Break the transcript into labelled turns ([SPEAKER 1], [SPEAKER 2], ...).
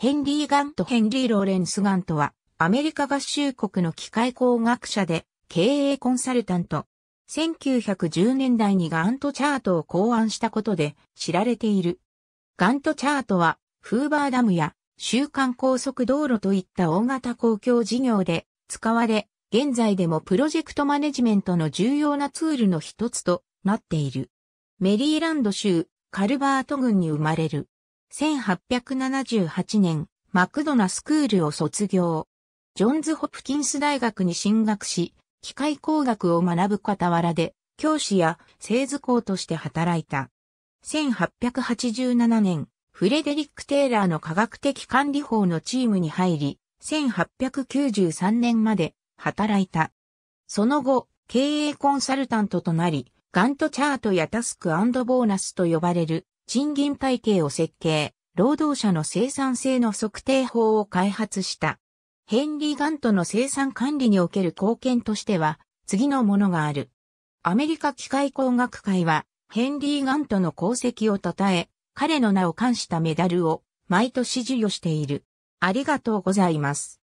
[SPEAKER 1] ヘンリー・ガンとヘンリー・ローレンス・ガンとは、アメリカ合衆国の機械工学者で、経営コンサルタント。1910年代にガントチャートを考案したことで知られている。ガントチャートは、フーバーダムや週間高速道路といった大型公共事業で使われ、現在でもプロジェクトマネジメントの重要なツールの一つとなっている。メリーランド州カルバート郡に生まれる。1878年、マクドナスクールを卒業。ジョンズ・ホプキンス大学に進学し、機械工学を学ぶ傍らで、教師や製図工として働いた。1887年、フレデリック・テイラーの科学的管理法のチームに入り、1893年まで働いた。その後、経営コンサルタントとなり、ガントチャートやタスクボーナスと呼ばれる賃金体系を設計、労働者の生産性の測定法を開発した。ヘンリー・ガントの生産管理における貢献としては、次のものがある。アメリカ機械工学会は、ヘンリー・ガントの功績を称え、彼の名を冠したメダルを毎年授与している。ありがとうございます。